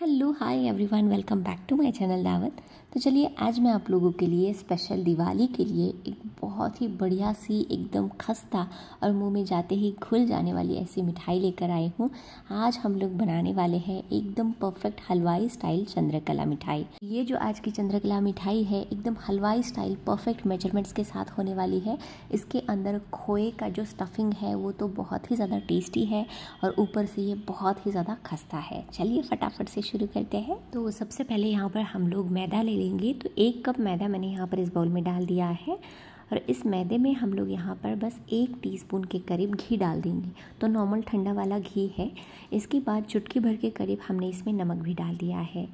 hello hi everyone welcome back to my channel Dawat तो चलिए आज मैं आप लोगों के लिए स्पेशल दिवाली के लिए एक बहुत ही बढ़िया सी एकदम खस्ता और मुंह में जाते ही घुल जाने वाली ऐसी मिठाई लेकर आई हूँ आज हम लोग बनाने वाले हैं एकदम परफेक्ट हलवाई स्टाइल चंद्रकला मिठाई ये जो आज की चंद्रकला मिठाई है एकदम हलवाई स्टाइल परफेक्ट मेजरमेंट्स के साथ होने वाली है इसके अंदर खोए का जो स्टफिंग है वो तो बहुत ही ज़्यादा टेस्टी है और ऊपर से ये बहुत ही ज़्यादा खस्ता है चलिए फटाफट से शुरू करते हैं तो सबसे पहले यहाँ पर हम लोग मैदा ले लेंगे तो एक कप मैदा मैंने यहाँ पर इस बाउल में डाल दिया है और इस मैदे में हम लोग यहाँ पर बस एक टीस्पून के करीब घी डाल देंगे तो नॉर्मल ठंडा वाला घी है इसके बाद चुटकी भर के करीब हमने इसमें नमक भी डाल दिया है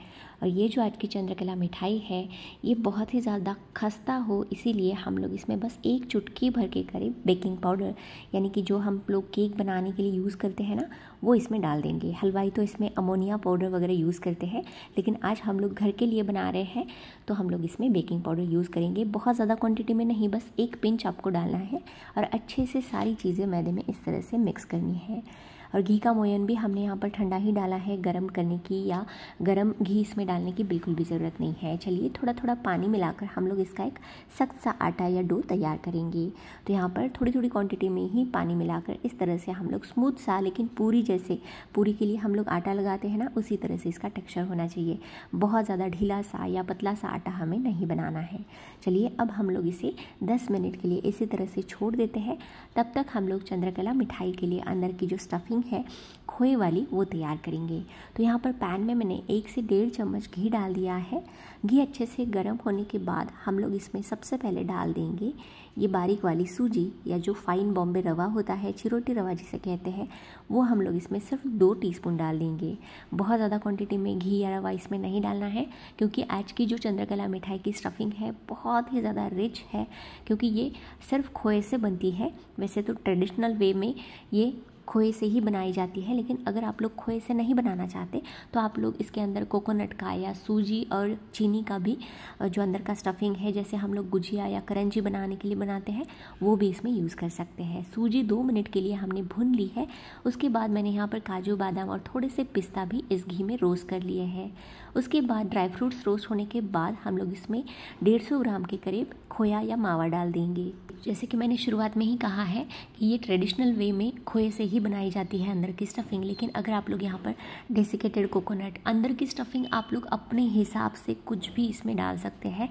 और ये जो आज की चंद्रकला मिठाई है ये बहुत ही ज़्यादा खस्ता हो इसीलिए हम लोग इसमें बस एक चुटकी भर के करीब बेकिंग पाउडर यानी कि जो हम लोग केक बनाने के लिए यूज़ करते हैं ना वो इसमें डाल देंगे हलवाई तो इसमें अमोनिया पाउडर वगैरह यूज़ करते हैं लेकिन आज हम लोग घर के लिए बना रहे हैं तो हम लोग इसमें बेकिंग पाउडर यूज़ करेंगे बहुत ज़्यादा क्वान्टिटी में नहीं बस एक पिंच आपको डालना है और अच्छे से सारी चीज़ें मैदे में इस तरह से मिक्स करनी है और घी का मोयन भी हमने यहाँ पर ठंडा ही डाला है गर्म करने की या गर्म घी इसमें डालने की बिल्कुल भी ज़रूरत नहीं है चलिए थोड़ा थोड़ा पानी मिलाकर हम लोग इसका एक सख्त सा आटा या डो तैयार करेंगे तो यहाँ पर थोड़ी थोड़ी क्वान्टिटी में ही पानी मिलाकर इस तरह से हम लोग स्मूथ सा लेकिन पूरी जैसे पूरी के लिए हम लोग आटा लगाते हैं ना उसी तरह से इसका टेक्स्चर होना चाहिए बहुत ज़्यादा ढीला सा या पतला सा आटा हमें नहीं बनाना है चलिए अब हम लोग इसे 10 मिनट के लिए इसी तरह से छोड़ देते हैं तब तक हम लोग चंद्रकला मिठाई के लिए अंदर की जो स्टफिंग है खोए वाली वो तैयार करेंगे तो यहाँ पर पैन में मैंने एक से डेढ़ चम्मच घी डाल दिया है घी अच्छे से गर्म होने के बाद हम लोग इसमें सबसे पहले डाल देंगे ये बारीक वाली सूजी या जो फाइन बॉम्बे रवा होता है चिरोटी रवा जिसे कहते हैं वो हम लोग इसमें सिर्फ दो टीस्पून डाल देंगे बहुत ज़्यादा क्वांटिटी में घी या रवा इसमें नहीं डालना है क्योंकि आज की जो चंद्रकला मिठाई की स्टफिंग है बहुत ही ज़्यादा रिच है क्योंकि ये सिर्फ खोए से बनती है वैसे तो ट्रेडिशनल वे में ये खोए से ही बनाई जाती है लेकिन अगर आप लोग खोए से नहीं बनाना चाहते तो आप लोग इसके अंदर कोकोनट का या सूजी और चीनी का भी जो अंदर का स्टफिंग है जैसे हम लोग गुजिया या करंजी बनाने के लिए बनाते हैं वो भी इसमें यूज़ कर सकते हैं सूजी दो मिनट के लिए हमने भुन ली है उसके बाद मैंने यहाँ पर काजू बादाम और थोड़े से पिस्ता भी इस घी में रोस्ट कर लिए हैं उसके बाद ड्राई फ्रूट्स रोस्ट होने के बाद हम लोग इसमें डेढ़ सौ ग्राम के करीब खोया या मावा डाल देंगे जैसे कि मैंने शुरुआत में ही कहा है कि ये ट्रेडिशनल वे में खोए से ही ही बनाई जाती है अंदर की स्टफिंग लेकिन अगर आप लोग यहाँ पर डेसिकेटेड कोकोनट अंदर की स्टफिंग आप लोग अपने हिसाब से कुछ भी इसमें डाल सकते हैं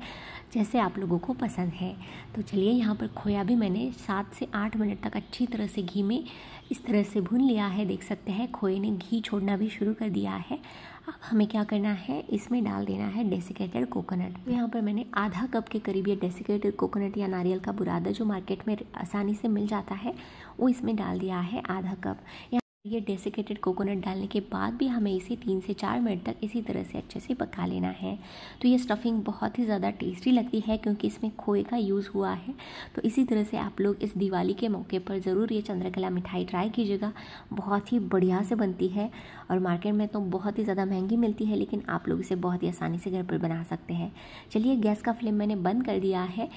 जैसे आप लोगों को पसंद है तो चलिए यहाँ पर खोया भी मैंने सात से आठ मिनट तक अच्छी तरह से घी में इस तरह से भून लिया है देख सकते हैं खोए ने घी छोड़ना भी शुरू कर दिया है अब हमें क्या करना है इसमें डाल देना है डेसिकेटेड कोकोनट तो यहाँ पर मैंने आधा कप के करीब ये डेसिकेटेड कोकोनट या नारियल का बुरादा जो मार्केट में आसानी से मिल जाता है वो इसमें डाल दिया है आधा कप ये डेसिकेटेड कोकोनट डालने के बाद भी हमें इसे तीन से चार मिनट तक इसी तरह से अच्छे से पका लेना है तो ये स्टफिंग बहुत ही ज़्यादा टेस्टी लगती है क्योंकि इसमें खोए का यूज़ हुआ है तो इसी तरह से आप लोग इस दिवाली के मौके पर ज़रूर ये चंद्रकला मिठाई ट्राई कीजिएगा बहुत ही बढ़िया से बनती है और मार्केट में तो बहुत ही ज़्यादा महंगी मिलती है लेकिन आप लोग इसे बहुत ही आसानी से घर पर बना सकते हैं चलिए गैस का फ्लेम मैंने बंद कर दिया है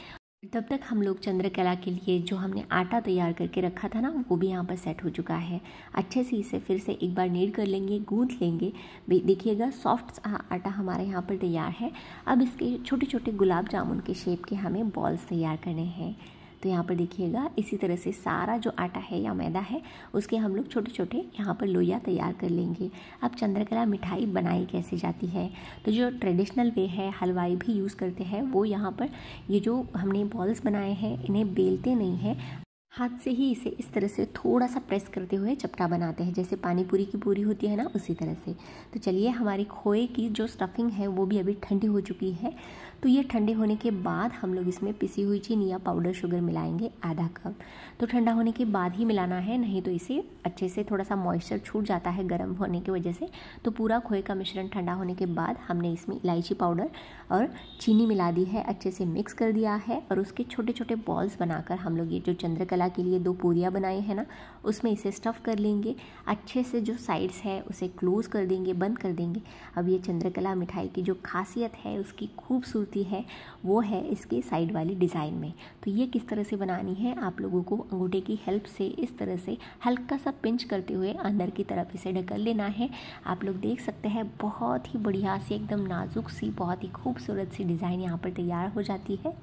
तब तक हम लोग चंद्रकला के लिए जो हमने आटा तैयार करके रखा था ना वो भी यहाँ पर सेट हो चुका है अच्छे से इसे फिर से एक बार नीड कर लेंगे गूंथ लेंगे देखिएगा सॉफ्ट आटा हमारे यहाँ पर तैयार है अब इसके छोटे छोटे गुलाब जामुन के शेप के हमें बॉल्स तैयार करने हैं तो यहाँ पर देखिएगा इसी तरह से सारा जो आटा है या मैदा है उसके हम लोग छोटे छोटे यहाँ पर लोहिया तैयार कर लेंगे अब चंद्रकला मिठाई बनाई कैसे जाती है तो जो ट्रेडिशनल वे है हलवाई भी यूज़ करते हैं वो यहाँ पर ये जो हमने बॉल्स बनाए हैं इन्हें बेलते नहीं हैं हाथ से ही इसे इस तरह से थोड़ा सा प्रेस करते हुए चपटा बनाते हैं जैसे पानी पूरी की पूरी होती है ना उसी तरह से तो चलिए हमारी खोए की जो स्टफिंग है वो भी अभी ठंडी हो चुकी है तो ये ठंडे होने के बाद हम लोग इसमें पिसी हुई चीनी या पाउडर शुगर मिलाएंगे आधा कप तो ठंडा होने के बाद ही मिलाना है नहीं तो इसे अच्छे से थोड़ा सा मॉइस्चर छूट जाता है गर्म होने की वजह से तो पूरा खोए का मिश्रण ठंडा होने के बाद हमने इसमें इलायची पाउडर और चीनी मिला दी है अच्छे से मिक्स कर दिया है और उसके छोटे छोटे बॉल्स बनाकर हम लोग ये जो चंद्रकला पिज़्ज़ा के लिए दो पूरियाँ बनाए हैं ना उसमें इसे स्टफ़ कर लेंगे अच्छे से जो साइड्स है उसे क्लोज़ कर देंगे बंद कर देंगे अब ये चंद्रकला मिठाई की जो खासियत है उसकी खूबसूरती है वो है इसके साइड वाली डिज़ाइन में तो ये किस तरह से बनानी है आप लोगों को अंगूठे की हेल्प से इस तरह से हल्का सा पिंच करते हुए अंदर की तरफ इसे ढकल लेना है आप लोग देख सकते हैं बहुत ही बढ़िया सी एकदम नाजुक सी बहुत ही खूबसूरत सी डिज़ाइन यहाँ पर तैयार हो जाती है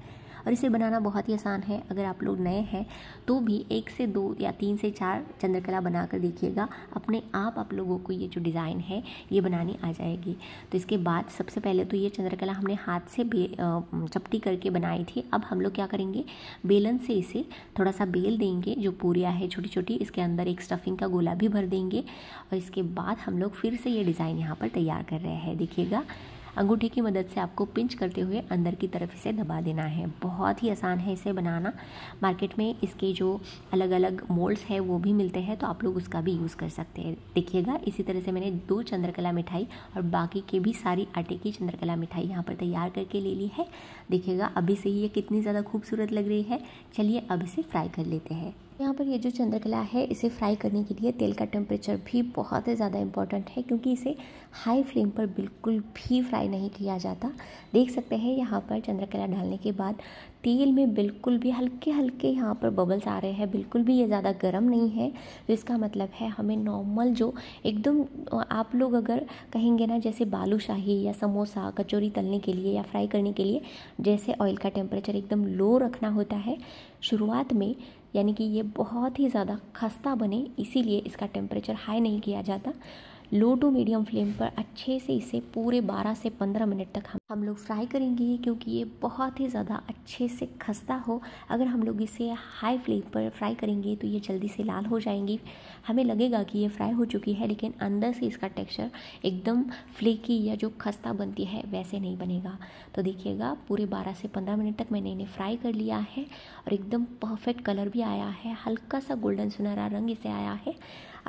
और इसे बनाना बहुत ही आसान है अगर आप लोग नए हैं तो भी एक से दो या तीन से चार चंद्रकला बनाकर देखिएगा अपने आप आप लोगों को ये जो डिज़ाइन है ये बनानी आ जाएगी तो इसके बाद सबसे पहले तो ये चंद्रकला हमने हाथ से चपटी करके बनाई थी अब हम लोग क्या करेंगे बेलन से इसे थोड़ा सा बेल देंगे जो पूरिया है छोटी छोटी इसके अंदर एक स्टफिंग का गोला भी भर देंगे और इसके बाद हम लोग फिर से ये डिज़ाइन यहाँ पर तैयार कर रहे हैं देखिएगा अंगूठे की मदद से आपको पिंच करते हुए अंदर की तरफ इसे दबा देना है बहुत ही आसान है इसे बनाना मार्केट में इसके जो अलग अलग मोल्ड्स हैं वो भी मिलते हैं तो आप लोग उसका भी यूज़ कर सकते हैं देखिएगा इसी तरह से मैंने दो चंद्रकला मिठाई और बाकी के भी सारी आटे की चंद्रकला मिठाई यहाँ पर तैयार करके ले ली है देखिएगा अभी से ही ये कितनी ज़्यादा खूबसूरत लग रही है चलिए अब इसे फ्राई कर लेते हैं यहाँ पर ये जो चंद्रकला है इसे फ्राई करने के लिए तेल का टेम्परेचर भी बहुत ही ज़्यादा इम्पॉर्टेंट है क्योंकि इसे हाई फ्लेम पर बिल्कुल भी फ्राई नहीं किया जाता देख सकते हैं यहाँ पर चंद्रकला डालने के बाद तेल में बिल्कुल भी हल्के हल्के यहाँ पर बबल्स आ रहे हैं बिल्कुल भी ये ज़्यादा गर्म नहीं है तो इसका मतलब है हमें नॉर्मल जो एकदम आप लोग अगर कहेंगे ना जैसे बालूशाही या समोसा कचौरी तलने के लिए या फ्राई करने के लिए जैसे ऑयल का टेम्परेचर एकदम लो रखना होता है शुरुआत में यानी कि ये बहुत ही ज़्यादा खस्ता बने इसीलिए इसका टेम्परेचर हाई नहीं किया जाता लो टू मीडियम फ्लेम पर अच्छे से इसे पूरे 12 से 15 मिनट तक हम हम लोग फ्राई करेंगे क्योंकि ये बहुत ही ज़्यादा अच्छे से खस्ता हो अगर हम लोग इसे हाई फ्लेम पर फ्राई करेंगे तो ये जल्दी से लाल हो जाएंगी हमें लगेगा कि ये फ्राई हो चुकी है लेकिन अंदर से इसका टेक्सचर एकदम फ्लेकी या जो खस्ता बनती है वैसे नहीं बनेगा तो देखिएगा पूरे बारह से पंद्रह मिनट तक मैंने इन्हें फ्राई कर लिया है और एकदम परफेक्ट कलर भी आया है हल्का सा गोल्डन सुनहरा रंग इसे आया है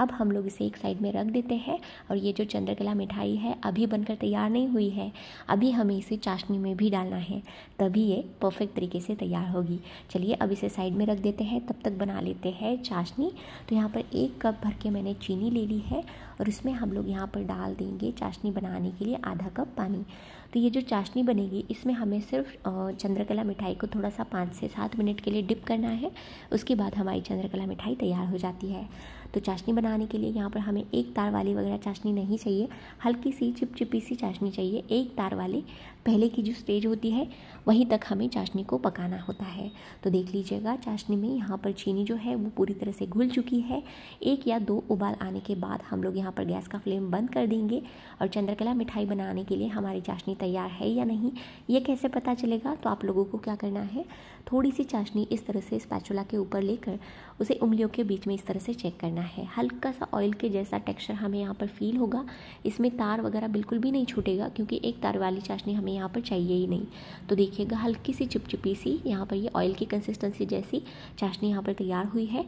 अब हम लोग इसे एक साइड में रख देते हैं और ये जो चंद्रकला मिठाई है अभी बनकर तैयार नहीं हुई है अभी हमें हमें इसे चाशनी में भी डालना है तभी ये परफेक्ट तरीके से तैयार होगी चलिए अब इसे साइड में रख देते हैं तब तक बना लेते हैं चाशनी तो यहाँ पर एक कप भर के मैंने चीनी ले ली है और उसमें हम लोग यहाँ पर डाल देंगे चाशनी बनाने के लिए आधा कप पानी तो ये जो चाशनी बनेगी इसमें हमें सिर्फ चंद्रकला मिठाई को थोड़ा सा पाँच से सात मिनट के लिए डिप करना है उसके बाद हमारी चंद्रकला मिठाई तैयार हो जाती है तो चाशनी बनाने के लिए यहाँ पर हमें एक तार वाली वगैरह चाशनी नहीं चाहिए हल्की सी चिपचिपी सी चाशनी चाहिए एक तार वाली पहले की जो स्टेज होती है वहीं तक हमें चाशनी को पकाना होता है तो देख लीजिएगा चाशनी में यहाँ पर चीनी जो है वो पूरी तरह से घुल चुकी है एक या दो उबाल आने के बाद हम लोग यहाँ पर गैस का फ्लेम बंद कर देंगे और चंद्रकला मिठाई बनाने के लिए हमारी चाशनी तैयार है या नहीं ये कैसे पता चलेगा तो आप लोगों को क्या करना है थोड़ी सी चाशनी इस तरह से स्पैचुला के ऊपर लेकर उसे उंगलियों के बीच में इस तरह से चेक करना है हल्का सा ऑयल के जैसा टेक्सचर हमें यहाँ पर फील होगा इसमें तार वगैरह बिल्कुल भी नहीं छूटेगा क्योंकि एक तार वाली चाशनी हमें यहाँ पर चाहिए ही नहीं तो देखिएगा हल्की सी चिपचिपी सी यहाँ पर ये यह ऑयल की कंसिस्टेंसी जैसी चाशनी यहाँ पर तैयार हुई है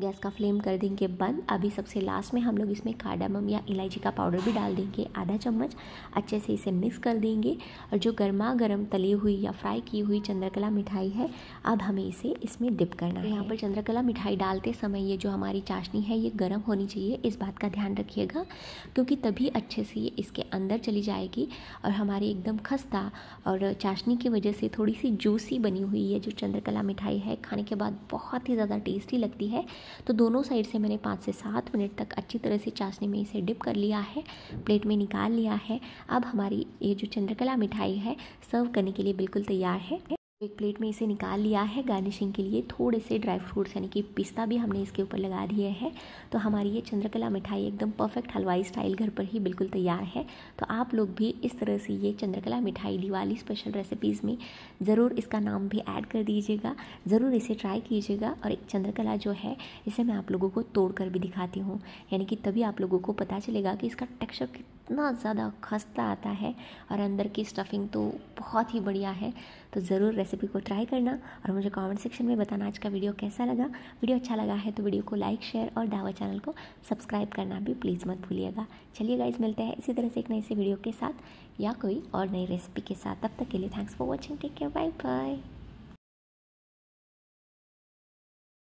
गैस का फ्लेम कर देंगे बंद अभी सबसे लास्ट में हम लोग इसमें कार्डामम या इलायची का पाउडर भी डाल देंगे आधा चम्मच अच्छे से इसे मिक्स कर देंगे और जो गर्मा गर्म तली हुई या फ्राई की हुई चंद्रकला मिठाई है अब हमें इसे इसमें डिप करना तो है यहाँ पर चंद्रकला मिठाई डालते समय ये जो हमारी चाशनी है ये गर्म होनी चाहिए इस बात का ध्यान रखिएगा क्योंकि तभी अच्छे से ये इसके अंदर चली जाएगी और हमारी एकदम खस्ता और चाशनी की वजह से थोड़ी सी जूसी बनी हुई ये जो चंद्रकला मिठाई है खाने के बाद बहुत ही ज़्यादा टेस्टी लगती है तो दोनों साइड से मैंने पाँच से सात मिनट तक अच्छी तरह से चाशनी में इसे डिप कर लिया है प्लेट में निकाल लिया है अब हमारी ये जो चंद्रकला मिठाई है सर्व करने के लिए बिल्कुल तैयार है एक प्लेट में इसे निकाल लिया है गार्निशिंग के लिए थोड़े से ड्राई फ्रूट्स यानी कि पिस्ता भी हमने इसके ऊपर लगा दिए हैं तो हमारी ये चंद्रकला मिठाई एकदम परफेक्ट हलवाई स्टाइल घर पर ही बिल्कुल तैयार है तो आप लोग भी इस तरह से ये चंद्रकला मिठाई दिवाली स्पेशल रेसिपीज़ में ज़रूर इसका नाम भी ऐड कर दीजिएगा ज़रूर इसे ट्राई कीजिएगा और एक चंद्रकला जो है इसे मैं आप लोगों को तोड़ कर भी दिखाती हूँ यानी कि तभी आप लोगों को पता चलेगा कि इसका टेक्स्चर इतना ज़्यादा खस्ता आता है और अंदर की स्टफिंग तो बहुत ही बढ़िया है तो ज़रूर रेसिपी को ट्राई करना और मुझे कमेंट सेक्शन में बताना आज का वीडियो कैसा लगा वीडियो अच्छा लगा है तो वीडियो को लाइक शेयर और दावा चैनल को सब्सक्राइब करना भी प्लीज़ मत भूलिएगा चलिए गाइज मिलते हैं इसी तरह से एक नई से वीडियो के साथ या कोई और नई रेसिपी के साथ तब तक के लिए thanks for watching take care bye bye